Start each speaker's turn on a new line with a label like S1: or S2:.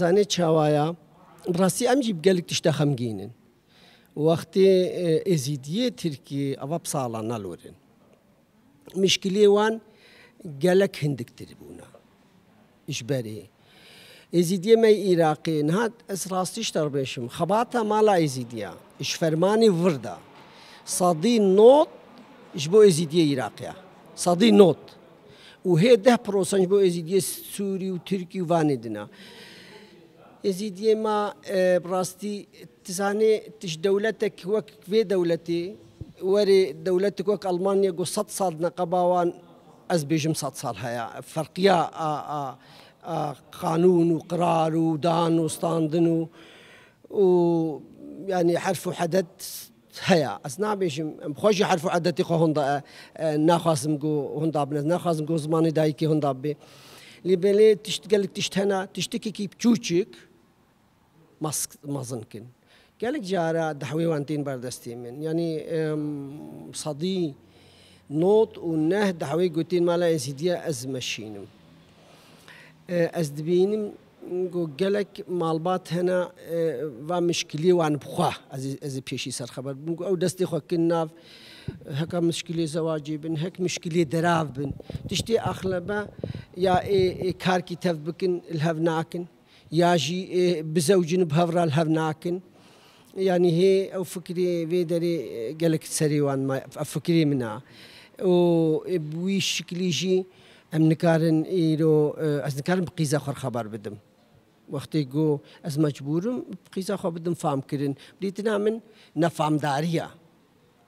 S1: زانێت چاوایە ڕاستی ئەمجی بگەلک تشتە خەمگینن وەختێ اه، ئێزیدیە ترکی ئەوە ساڵان نالۆرن مشکلێوان گەلک هندکتر بوونە ئیشبەرێ ئێزیدیە مەی عێراقی نهات ئەس ڕاستیش دەڕبێشم خەباتە مالا ئێزیدیا ئش فەرمانی وردا سادی نۆت ش بۆ ئێزیدیە عێراقیە سادی نۆت و هەیە ده پرۆسەنج بۆ ئێزیدیە سووری و ترکی و ڤانێدنا. ئێزیدیێ ما ڕاستی تزانێ تش دەولەتێک وەک وێ دەولەتی وەرێ دەولەتێک وەک ئەلمانیا گو 100 ساڵ نقباوان از بێژم 100 ساڵ هەیە فەرقیا قانون و قرار و دان و ستاندن و حرف وحدد هيا اسنا بيش مخوش يعرفوا عدتي خو هندا آه، آه، ناخازم جو هندا بن ناخازم جو زماني دايكي هندا بي لي بلي تشت قال تشت هنا تشتكي كي بتشوتشك ماسك مازنكن قالك لك جارا دحوي وانتين بردستي من يعني صدي نوت ونه دحوي قوتين مالا از انسيديا از آه، دبينم گلگ مالبات هنا اه، و مشکلی وان بخوا ئەزی پێشی سەرخەبەر بگو ئەو دەستی خۆکن ناو هک مشکلی زواجی بن هک مشکلی دراو بن تشتی ئەخلەبە یا کار کی تف بکن هەف ناکن یا جی یاژی بزەوجن هەورال هەف ناکن یعنی هی او فکری گلگ سری وان ما فکری منا بوی شکلی جی ام نکارن ئیرۆ اه، ئەس نکارم قیزە خۆر خبر بدم. وقتی گو از مجبورم قیزا خواه بدم فهم کرن بریتنا من نفهم داریه